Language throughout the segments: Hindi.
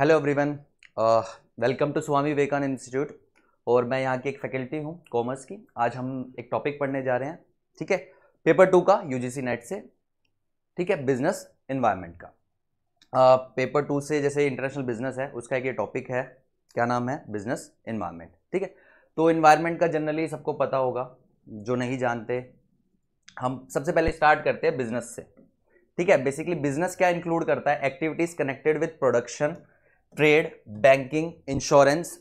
hello everyone welcome to Swami Vivekananda institute और मैं यहाँ की एक फैकल्टी हूँ कॉमर्स की आज हम एक टॉपिक पढ़ने जा रहे हैं ठीक है पेपर टू का यूजीसी नेट से ठीक है बिजनेस इन्वायरमेंट का पेपर पेपर टू से जैसे इंटरनेशनल बिजनेस है उसका एक ये टॉपिक है क्या नाम है बिजनेस इन्वायरमेंट ठीक है तो इन्वायरमेंट का जनरली सबको पता होगा जो नहीं जानते हम सबसे पहले स्टार्ट करते हैं बिजनेस से ठीक है बेसिकली बिजनेस क्या इंक्लूड करता है activities connected with production trade banking insurance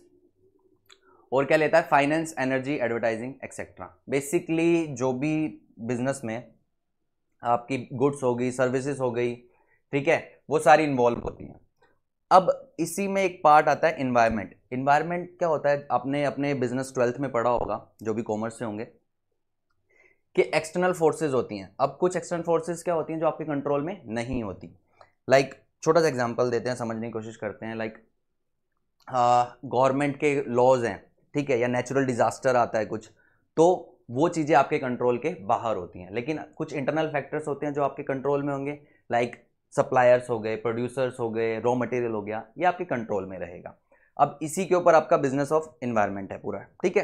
और क्या लेता है finance energy advertising etcetera basically जो भी बिजनेस में आपकी गुड्स हो गई सर्विसेज हो गई ठीक है वो सारी इन्वॉल्व होती हैं अब इसी में एक पार्ट आता है इन्वायरमेंट इन्वायरमेंट क्या होता है आपने अपने बिजनेस ट्वेल्थ में पढ़ा होगा जो भी कॉमर्स से होंगे कि एक्सटर्नल फोर्सेज होती हैं अब कुछ एक्सटर्नल फोर्सेज क्या होती हैं जो आपके कंट्रोल में नहीं होती लाइक like, छोटा सा एग्जाम्पल देते हैं समझने की कोशिश करते हैं लाइक गवर्नमेंट के लॉज हैं ठीक है या नेचुरल डिज़ास्टर आता है कुछ तो वो चीज़ें आपके कंट्रोल के बाहर होती हैं लेकिन कुछ इंटरनल फैक्टर्स होते हैं जो आपके कंट्रोल में होंगे लाइक सप्लायर्स हो गए प्रोड्यूसर्स हो गए रॉ मटेरियल हो गया ये आपके कंट्रोल में रहेगा अब इसी के ऊपर आपका बिजनेस ऑफ इन्वायरमेंट है पूरा ठीक है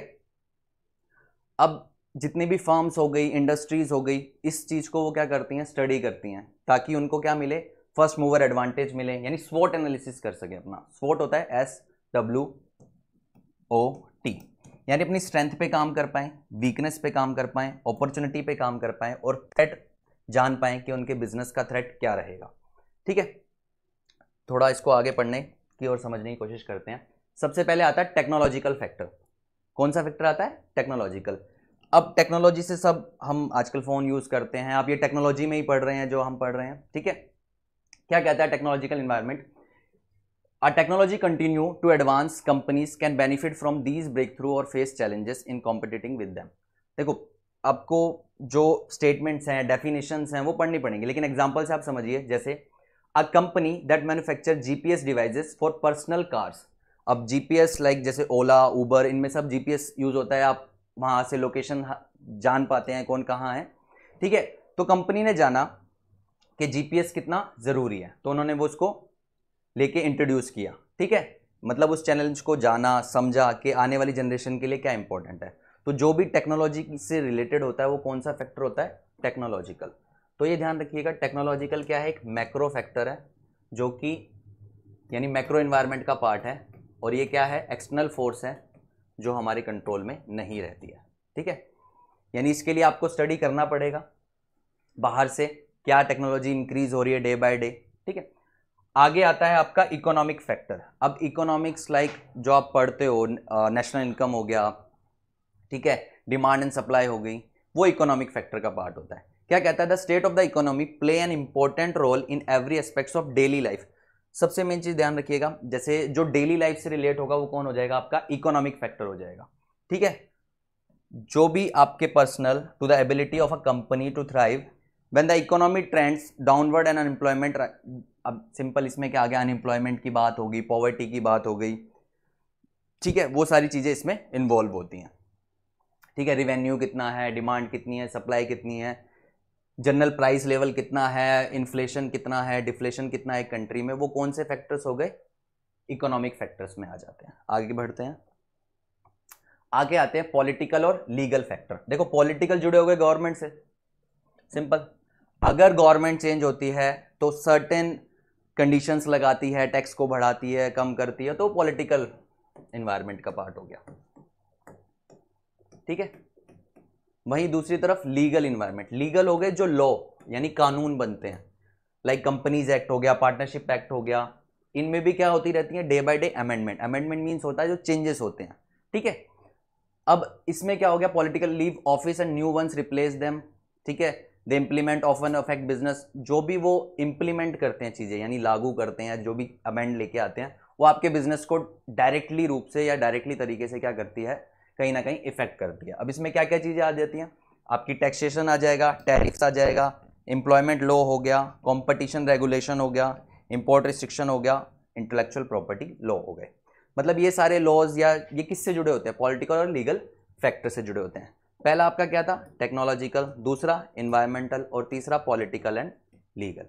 अब जितनी भी फार्म्स हो गई इंडस्ट्रीज हो गई इस चीज़ को वो क्या करती हैं स्टडी करती हैं ताकि उनको क्या मिले फर्स्ट मूवर एडवांटेज मिले यानी स्वोट एनालिसिस कर सके अपना स्वॉट होता है एस डब्ल्यू ओ टी यानी अपनी स्ट्रेंथ पे काम कर पाएं वीकनेस पे काम कर पाएँ अपॉर्चुनिटी पे काम कर पाएँ और थ्रेट जान पाएँ कि उनके बिजनेस का थ्रेट क्या रहेगा ठीक है थोड़ा इसको आगे पढ़ने की और समझने की कोशिश करते हैं सबसे पहले आता है टेक्नोलॉजिकल फैक्टर कौन सा फैक्टर आता है टेक्नोलॉजिकल अब टेक्नोलॉजी से सब हम आजकल फ़ोन यूज़ करते हैं आप ये टेक्नोलॉजी में ही पढ़ रहे हैं जो हम पढ़ रहे हैं ठीक है क्या कहता है technological environment uh technology continue to advance companies can benefit from these breakthrough और face challenges in competing with them देखो आपको जो स्टेटमेंट्स हैं डेफिनेशंस हैं वो पढ़नी पड़ेंगी लेकिन एग्जाम्पल से आप समझिए जैसे a company that manufacture GPS devices for personal cars अब जीपीएस लाइक जैसे ओला उबर इनमें सब जीपीएस यूज होता है आप वहाँ से लोकेशन जान पाते हैं कौन कहाँ है ठीक है तो कंपनी ने जाना कि जीपीएस कितना ज़रूरी है तो उन्होंने वो उसको लेके इंट्रोड्यूस किया ठीक है मतलब उस चैलेंज को जाना समझा कि आने वाली जनरेशन के लिए क्या इंपॉर्टेंट है तो जो भी टेक्नोलॉजी से रिलेटेड होता है वो कौन सा फैक्टर होता है टेक्नोलॉजिकल तो ये ध्यान रखिएगा टेक्नोलॉजिकल क्या है एक मैक्रो फैक्टर है जो कि यानी मैक्रो इन्वायरमेंट का पार्ट है और ये क्या है एक्सटर्नल फोर्स है जो हमारे कंट्रोल में नहीं रहती है ठीक है यानी इसके लिए आपको स्टडी करना पड़ेगा बाहर से क्या टेक्नोलॉजी इंक्रीज हो रही है डे बाय डे ठीक है आगे आता है आपका इकोनॉमिक फैक्टर अब इकोनॉमिक्स लाइक जो आप पढ़ते हो नेशनल इनकम हो गया ठीक है डिमांड एंड सप्लाई हो गई वो इकोनॉमिक फैक्टर का पार्ट होता है क्या कहता है the state of the economy play an important role in every aspects of daily life सबसे मेन चीज़ ध्यान रखिएगा जैसे जो डेली लाइफ से रिलेट होगा वो कौन हो जाएगा आपका इकोनॉमिक फैक्टर हो जाएगा ठीक है जो भी आपके personal to the ability of a company to thrive when the economy trends downward and unemployment अब सिंपल इसमें क्या आ गया अनएम्प्लॉयमेंट की बात हो गई पॉवर्टी की बात हो गई ठीक है वो सारी चीज़ें इसमें इन्वॉल्व होती हैं ठीक है रिवेन्यू कितना है डिमांड कितनी है सप्लाई कितनी है जनरल प्राइस लेवल कितना है इन्फ्लेशन कितना है डिफ्लेशन कितना है कंट्री में वो कौन से फैक्टर्स हो गए इकोनॉमिक फैक्टर्स में आ जाते हैं आगे बढ़ते हैं आगे आते हैं पॉलिटिकल और लीगल फैक्टर देखो पॉलिटिकल जुड़े हो गए गवर्नमेंट से सिंपल अगर गवर्नमेंट चेंज होती है तो सर्टेन कंडीशंस लगाती है टैक्स को बढ़ाती है कम करती है तो पॉलिटिकल इन्वायरमेंट का पार्ट हो गया ठीक है वहीं दूसरी तरफ लीगल इन्वायरमेंट लीगल हो गए जो लॉ यानी कानून बनते हैं लाइक कंपनीज एक्ट हो गया पार्टनरशिप एक्ट हो गया इनमें भी क्या होती रहती है day by day amendment amendment means होता है जो चेंजेस होते हैं ठीक है अब इसमें क्या हो गया political leave office and new ones replace them ठीक है the implement of an affect business जो भी वो इम्प्लीमेंट करते हैं चीज़ें यानी लागू करते हैं या जो भी अमेंड लेके आते हैं वो आपके बिजनेस को डायरेक्टली रूप से या डायरेक्टली तरीके से क्या करती है कहीं ना कहीं इफेक्ट करती है अब इसमें क्या क्या चीज़ें आ जाती हैं आपकी टैक्सेशन आ जाएगा टैरिफ्स आ जाएगा एम्प्लॉयमेंट लॉ हो गया कॉम्पिटिशन रेगुलेशन हो गया इम्पोर्ट रिस्ट्रिक्शन हो गया इंटेलेक्चुअल प्रॉपर्टी लॉ हो गए मतलब ये सारे लॉज या ये किससे जुड़े होते हैं पॉलिटिकल और लीगल फैक्टर से जुड़े होते हैं पहला आपका क्या था टेक्नोलॉजिकल दूसरा इन्वायरमेंटल और तीसरा पॉलिटिकल एंड लीगल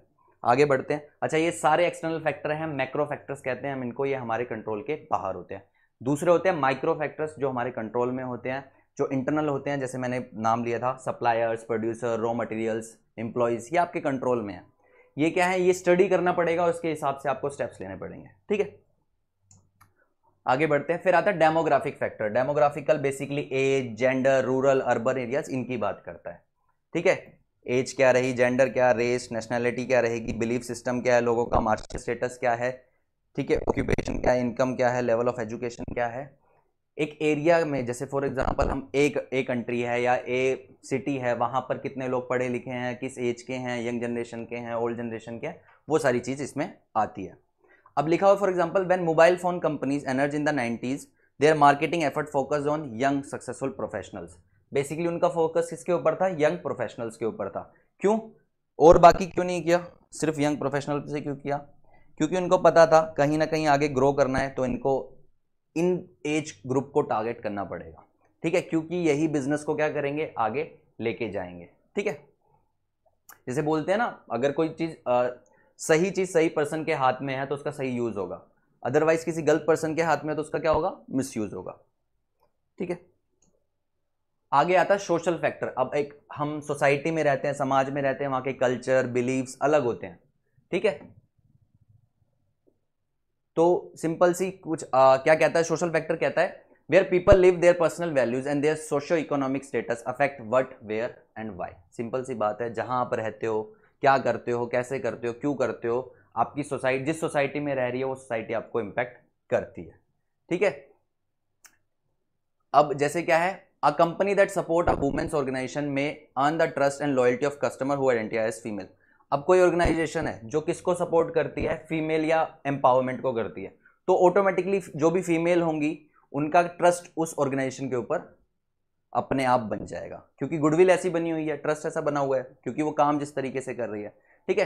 आगे बढ़ते हैं अच्छा ये सारे एक्सटर्नल फैक्टर हैं मैक्रो फैक्टर्स कहते हैं हम इनको ये हमारे कंट्रोल के बाहर होते हैं दूसरे होते हैं माइक्रो फैक्टर्स जो हमारे कंट्रोल में होते हैं जो इंटरनल होते हैं जैसे मैंने नाम लिया था suppliers producer raw materials employees ये आपके कंट्रोल में है ये क्या है ये स्टडी करना पड़ेगा उसके हिसाब से आपको स्टेप्स लेने पड़ेंगे ठीक है आगे बढ़ते हैं फिर आता है demographic factor demographical basically age gender rural urban areas इनकी बात करता है ठीक है एज क्या रही जेंडर क्या रेस नेशनैलिटी क्या रहेगी बिलीफ सिस्टम क्या है लोगों का मार्शल स्टेटस क्या है ठीक है ऑक्यूपेशन क्या है इनकम क्या है लेवल ऑफ एजुकेशन क्या है एक एरिया में जैसे फॉर एग्जांपल हम एक ए कंट्री है या ए सिटी है वहाँ पर कितने लोग पढ़े लिखे हैं किस एज के हैं यंग जनरेशन के हैं ओल्ड जनरेशन के हैं वो सारी चीज़ इसमें आती है अब लिखा हुआ for example when mobile phone companies एनर्ज in the they their marketing effort focus on young successful professionals basically उनका फोकस किसके ऊपर था यंग प्रोफेशनल्स के ऊपर था क्यों और बाकी क्यों नहीं किया सिर्फ यंग प्रोफेशनल से क्यों किया क्योंकि उनको पता था कहीं ना कहीं आगे ग्रो करना है तो इनको इन एज ग्रुप को टारगेट करना पड़ेगा ठीक है क्योंकि यही बिजनेस को क्या करेंगे आगे लेके जाएंगे ठीक है जैसे बोलते हैं ना अगर कोई चीज़ सही चीज़ सही पर्सन के हाथ में है तो उसका सही यूज़ होगा अदरवाइज किसी गलत पर्सन के हाथ में है तो उसका क्या होगा मिस यूज़ होगा ठीक है आगे आता है सोशल फैक्टर अब एक हम सोसाइटी में रहते हैं समाज में रहते हैं वहाँ के कल्चर बिलीव्स अलग होते हैं ठीक है तो सिंपल सी कुछ आ, क्या कहता है सोशल फैक्टर कहता है where people live their personal values and their socio economic status affect what where and why simple सी बात है जहां आप रहते हो क्या करते हो कैसे करते हो क्यों करते हो आपकी सोसाइटी जिस सोसाइटी में रह रही है वो सोसाइटी आपको इम्पैक्ट करती है ठीक है अब जैसे क्या है a company that support a women's organization may earn the trust and loyalty of customer who identifies female अब कोई ऑर्गेनाइजेशन है जो किसको सपोर्ट करती है फीमेल या एम्पावरमेंट को करती है तो ऑटोमेटिकली जो भी फीमेल होंगी उनका ट्रस्ट उस ऑर्गेनाइजेशन के ऊपर अपने आप बन जाएगा क्योंकि गुडविल ऐसी बनी हुई है ट्रस्ट ऐसा बना हुआ है क्योंकि वो काम जिस तरीके से कर रही है ठीक है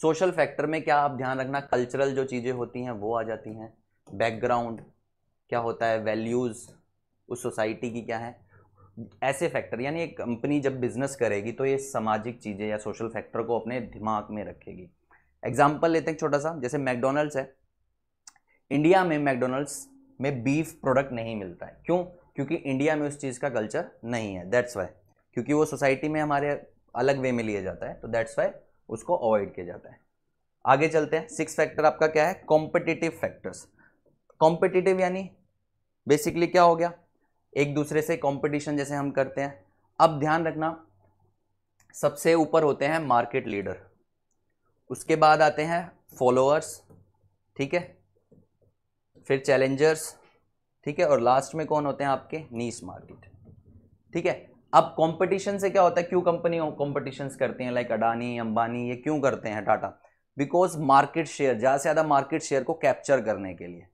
सोशल फैक्टर में क्या आप ध्यान रखना कल्चरल जो चीज़ें होती हैं वो आ जाती हैं बैकग्राउंड क्या होता है वैल्यूज़ उस सोसाइटी की क्या है ऐसे फैक्टर यानी एक कंपनी जब बिजनेस करेगी तो ये सामाजिक चीज़ें या सोशल फैक्टर को अपने दिमाग में रखेगी एग्जाम्पल लेते हैं छोटा सा जैसे मैकडोनल्ड्स है इंडिया में मैकडोनल्ड्स में बीफ प्रोडक्ट नहीं मिलता है क्यों क्योंकि इंडिया में उस चीज़ का कल्चर नहीं है दैट्स वाई क्योंकि वो सोसाइटी में हमारे अलग वे में लिया जाता है तो दैट्स वाई उसको अवॉइड किया जाता है आगे चलते हैं सिक्स फैक्टर आपका क्या है कॉम्पिटिटिव फैक्टर्स कॉम्पिटिटिव यानी बेसिकली क्या हो गया एक दूसरे से कॉम्पिटिशन जैसे हम करते हैं अब ध्यान रखना सबसे ऊपर होते हैं मार्केट लीडर उसके बाद आते हैं फॉलोअर्स ठीक है फिर चैलेंजर्स ठीक है और लास्ट में कौन होते हैं आपके नीस मार्केट ठीक है अब कंपटीशन से क्या होता है क्यों कंपनी कॉम्पिटिशन करती हैं लाइक अडानी अंबानी ये क्यों करते हैं टाटा बिकॉज मार्केट शेयर ज़्यादा से ज़्यादा मार्केट शेयर को कैप्चर करने के लिए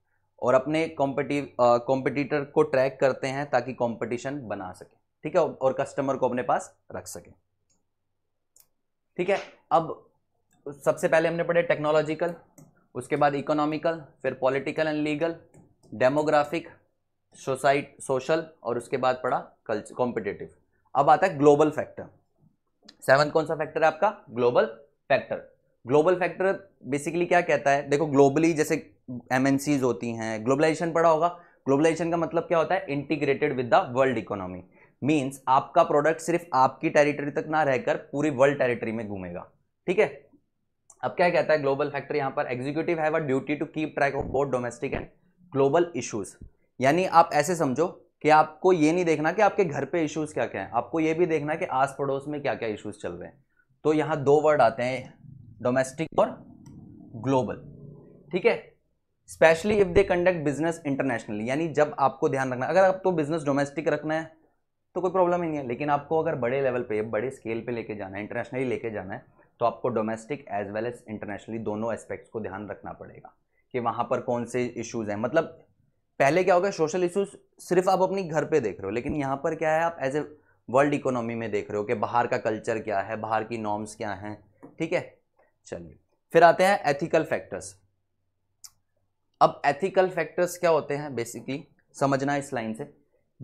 और अपने कॉम्पिटिव कॉम्पिटिटर को ट्रैक करते हैं ताकि कॉम्पिटिशन बना सके ठीक है और कस्टमर को अपने पास रख सके ठीक है अब सबसे पहले हमने पढ़े टेक्नोलॉजिकल उसके बाद इकोनॉमिकल फिर political and legal demographic society social और उसके बाद पढ़ा कल्चर कॉम्पिटेटिव अब आता है ग्लोबल फैक्टर सेवन कौन सा फैक्टर है आपका global factor global factor basically क्या कहता है देखो ग्लोबली जैसे एम होती हैं ग्लोबलाइजेशन पढ़ा होगा ग्लोबलाइजेशन का मतलब क्या होता है integrated with the world economy means आपका प्रोडक्ट सिर्फ आपकी टेरिटरी तक ना रहकर पूरी वर्ल्ड टेरिटरी में घूमेगा ठीक है अब क्या कहता है ग्लोबल फैक्टर यहाँ पर executive have a duty to keep track of both domestic and global issues यानी आप ऐसे समझो कि आपको ये नहीं देखना कि आपके घर पे इश्यूज क्या क्या हैं आपको ये भी देखना कि आस पड़ोस में क्या क्या इश्यूज चल रहे हैं तो यहाँ दो वर्ड आते हैं डोमेस्टिक और ग्लोबल ठीक है specially if they conduct business internationally यानी जब आपको ध्यान रखना अगर आपको बिजनेस डोमेस्टिक रखना है तो कोई प्रॉब्लम ही नहीं है लेकिन आपको अगर बड़े लेवल पे बड़े स्केल पे लेके जाना है इंटरनेशनली लेके जाना है तो आपको domestic as well as internationally दोनों एस्पेक्ट्स को ध्यान रखना पड़ेगा कि वहाँ पर कौन से इश्यूज़ हैं मतलब पहले क्या होगा सोशल इश्यूज़ सिर्फ आप अपनी घर पे देख रहे हो लेकिन यहाँ पर क्या है आप एज ए वर्ल्ड इकोनॉमी में देख रहे हो कि बाहर का कल्चर क्या है बाहर की नॉर्म्स क्या हैं ठीक है चलिए फिर आते हैं एथिकल फैक्टर्स अब एथिकल फैक्टर्स क्या होते हैं बेसिकली समझना इस लाइन से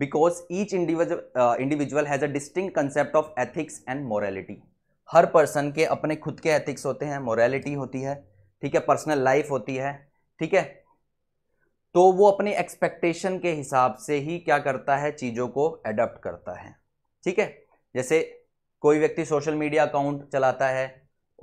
because each individual individual has a distinct concept of ethics and morality हर पर्सन के अपने खुद के एथिक्स होते हैं मोरालिटी होती है ठीक है पर्सनल लाइफ होती है ठीक है तो वो अपने एक्सपेक्टेशन के हिसाब से ही क्या करता है चीज़ों को एडप्ट करता है ठीक है जैसे कोई व्यक्ति सोशल मीडिया अकाउंट चलाता है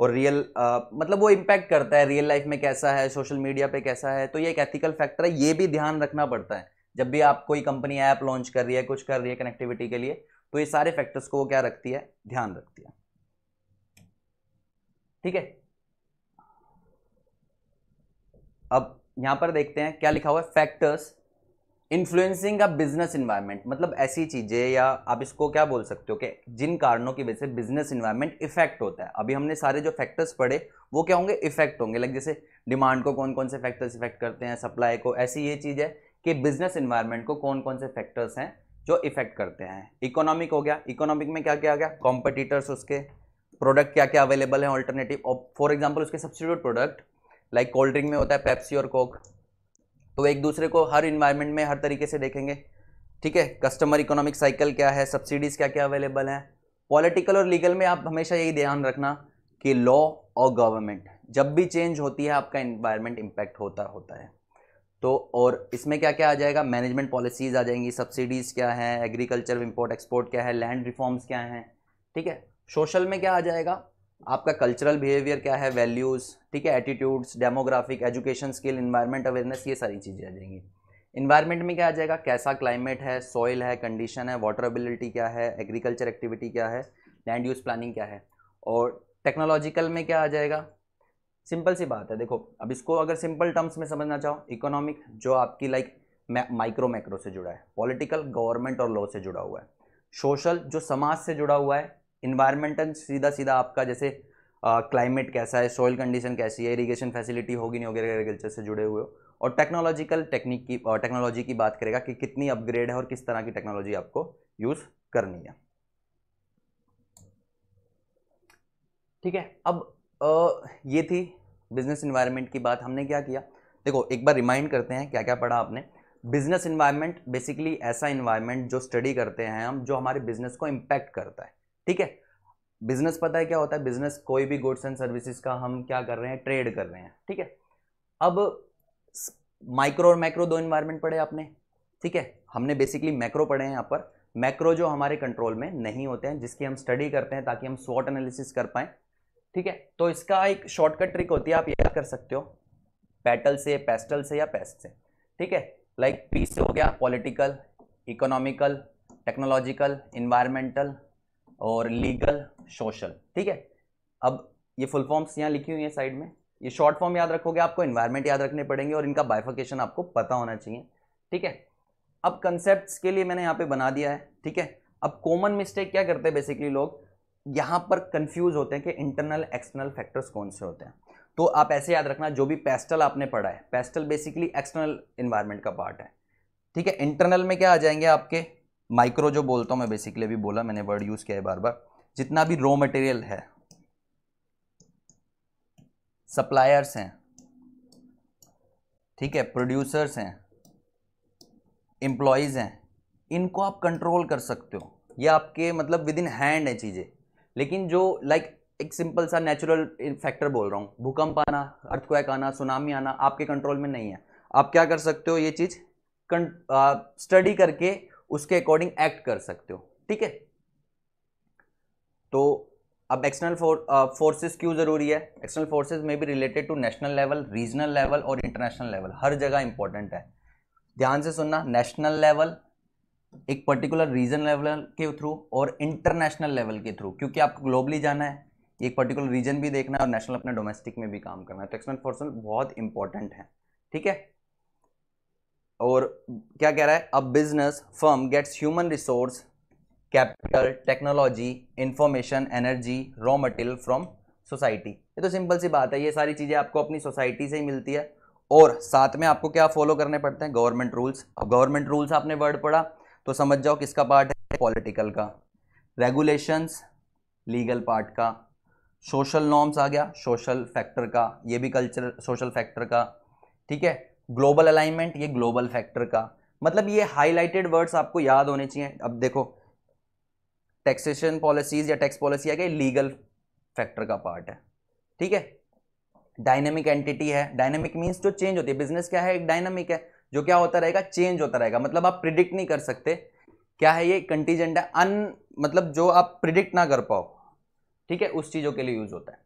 और रियल आ, मतलब वो इम्पैक्ट करता है रियल लाइफ में कैसा है सोशल मीडिया पे कैसा है तो ये एक एथिकल फैक्टर है ये भी ध्यान रखना पड़ता है जब भी आप कोई कंपनी ऐप लॉन्च कर रही है कुछ कर रही है कनेक्टिविटी के लिए तो ये सारे फैक्टर्स को वो क्या रखती है ध्यान रखती है ठीक है अब यहाँ पर देखते हैं क्या लिखा हुआ है factors influencing a business environment मतलब ऐसी चीज़ें या आप इसको क्या बोल सकते हो कि जिन कारणों की वजह से बिजनेस इन्वायरमेंट इफेक्ट होता है अभी हमने सारे जो फैक्टर्स पढ़े वो क्या होंगे इफेक्ट होंगे लाइक जैसे डिमांड को कौन कौन से फैक्टर्स इफेक्ट करते हैं सप्लाई को ऐसी ये चीज़ है कि बिजनेस इन्वायरमेंट को कौन कौन से फैक्टर्स हैं जो इफेक्ट करते हैं इकोनॉमिक हो गया इकोनॉमिक में क्या क्या आ गया कॉम्पिटिटर्स उसके प्रोडक्ट क्या क्या अवेलेबल है ऑल्टरनेटिव और फॉर एग्जाम्पल उसके substitute product like cold drink में होता है पेप्सी और कोक तो एक दूसरे को हर इन्वायरमेंट में हर तरीके से देखेंगे ठीक है कस्टमर इकोनॉमिक साइकिल क्या है सब्सिडीज़ क्या क्या अवेलेबल हैं पॉलिटिकल और लीगल में आप हमेशा यही ध्यान रखना कि लॉ और गवर्नमेंट जब भी चेंज होती है आपका इन्वायरमेंट इम्पैक्ट होता होता है तो और इसमें क्या क्या आ जाएगा मैनेजमेंट पॉलिसीज़ आ जाएंगी सब्सिडीज़ क्या है एग्रीकल्चर इम्पोर्ट एक्सपोर्ट क्या है लैंड रिफॉर्म्स क्या हैं ठीक है सोशल में क्या आ जाएगा आपका कल्चरल बिहेवियर क्या है वैल्यूज़ ठीक है attitudes demographic education skill environment awareness ये सारी चीज़ें आ जाएंगी इन्वायरमेंट में क्या आ जाएगा कैसा क्लाइमेट है सॉइल है कंडीशन है वाटरेबिलिटी क्या है एग्रीकल्चर एक्टिविटी क्या है लैंड यूज़ प्लानिंग क्या है और टेक्नोलॉजिकल में क्या आ जाएगा सिंपल सी बात है देखो अब इसको अगर सिंपल टर्म्स में समझना चाहो इकोनॉमिक जो आपकी लाइक माइक्रो मैक्रो से जुड़ा है पॉलिटिकल गवर्नमेंट और लॉ से जुड़ा हुआ है सोशल जो समाज से जुड़ा हुआ है इन्वायरमेंटल सीधा सीधा आपका जैसे क्लाइमेट कैसा है सॉइल कंडीशन कैसी है इरीगेशन फैसिलिटी होगी नहीं होगी एग्रीकल्चर से जुड़े हुए हो और टेक्नोलॉजिकल टेक्निक की टेक्नोलॉजी की बात करेगा कि कितनी अपग्रेड है और किस तरह की टेक्नोलॉजी आपको यूज़ करनी है ठीक है अब आ, ये थी बिजनेस इन्वायरमेंट की बात हमने क्या किया देखो एक बार रिमाइंड करते हैं क्या क्या पढ़ा आपने बिजनेस इन्वायरमेंट बेसिकली ऐसा इन्वायरमेंट जो स्टडी करते हैं हम जो हमारे बिजनेस को इम्पैक्ट करता है ठीक है बिजनेस पता है क्या होता है बिजनेस कोई भी गुड्स एंड सर्विसेज का हम क्या कर रहे हैं ट्रेड कर रहे हैं ठीक है अब माइक्रो और मैक्रो दो इन्वायरमेंट पढ़े आपने ठीक है हमने बेसिकली मैक्रो पढ़े हैं यहाँ पर मैक्रो जो हमारे कंट्रोल में नहीं होते हैं जिसकी हम स्टडी करते हैं ताकि हम स्वॉट एनालिसिस कर पाएं ठीक है तो इसका एक शॉर्टकट ट्रिक होती है आप याद कर सकते हो पैटल से पेस्टल से या पेस्ट से ठीक है लाइक पी से हो गया पॉलिटिकल इकोनॉमिकल टेक्नोलॉजिकल इन्वायरमेंटल और लीगल सोशल ठीक है अब ये फुल फॉर्म्स यहाँ लिखी हुई है साइड में ये शॉर्ट फॉर्म याद रखोगे आपको इन्वायरमेंट याद रखने पड़ेंगे और इनका बाइफिकेशन आपको पता होना चाहिए ठीक है अब कंसेप्ट के लिए मैंने यहाँ पे बना दिया है ठीक है अब कॉमन मिस्टेक क्या करते हैं बेसिकली लोग यहाँ पर कंफ्यूज होते हैं कि इंटरनल एक्सटर्नल फैक्टर्स कौन से होते हैं तो आप ऐसे याद रखना जो भी पेस्टल आपने पढ़ा है पेस्टल बेसिकली एक्सटर्नल इन्वायरमेंट का पार्ट है ठीक है इंटरनल में क्या आ जाएंगे आपके माइक्रो जो बोलता हूँ मैं बेसिकली अभी बोला मैंने वर्ड यूज़ किया है बार बार जितना भी रॉ मटेरियल है सप्लायर्स हैं ठीक है प्रोड्यूसर्स हैं इम्प्लॉयज हैं इनको आप कंट्रोल कर सकते हो ये आपके मतलब विद इन हैंड है चीज़ें लेकिन जो लाइक like, एक सिंपल सा नेचुरल फैक्टर बोल रहा हूँ भूकंप आना अर्थक्वैक आना सुनामी आना आपके कंट्रोल में नहीं है आप क्या कर सकते हो ये चीज़ स्टडी करके उसके अकॉर्डिंग एक्ट कर सकते हो ठीक है तो अब एक्सटर्नल फोर्सेस uh, क्यों ज़रूरी है एक्सटर्नल फोर्सेस में भी related to national level regional level और इंटरनेशनल लेवल हर जगह इंपॉर्टेंट है ध्यान से सुनना नेशनल लेवल एक पर्टिकुलर रीजन लेवल के थ्रू और इंटरनेशनल लेवल के थ्रू क्योंकि आपको ग्लोबली जाना है एक पर्टिकुलर रीजन भी देखना है और नेशनल अपने डोमेस्टिक में भी काम करना है तो एक्सटर्नल फोर्सेस बहुत इंपॉर्टेंट है ठीक है और क्या कह रहा है अब business firm gets human resource capital technology information energy raw material from society ये तो सिंपल सी बात है ये सारी चीज़ें आपको अपनी सोसाइटी से ही मिलती है और साथ में आपको क्या फॉलो करने पड़ते हैं गवर्नमेंट रूल्स अब गवर्नमेंट रूल्स आपने वर्ड पढ़ा तो समझ जाओ किसका पार्ट है पॉलिटिकल का रेगुलेशंस लीगल पार्ट का सोशल नॉर्म्स आ गया सोशल फैक्टर का ये भी कल्चर सोशल फैक्टर का ठीक है ग्लोबल अलाइनमेंट ये ग्लोबल फैक्टर का मतलब ये हाईलाइटेड वर्ड्स आपको याद होने चाहिए अब देखो टैक्सेशन पॉलिसीज या टैक्स पॉलिसी आ गई लीगल फैक्टर का पार्ट है ठीक है डायनेमिक एंटिटी है डायनेमिक मीन्स जो चेंज होती है बिजनेस क्या है एक डायनेमिक है जो क्या होता रहेगा चेंज होता रहेगा मतलब आप प्रिडिक्ट नहीं कर सकते क्या है ये कंटीजेंट है अन मतलब जो आप प्रिडिक्ट ना कर पाओ ठीक है उस चीज़ों के लिए यूज होता है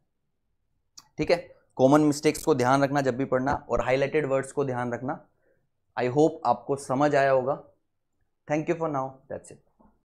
ठीक है कॉमन मिस्टेक्स को ध्यान रखना जब भी पढ़ना और हाईलाइटेड वर्ड्स को ध्यान रखना आई होप आपको समझ आया होगा thank you for now that's it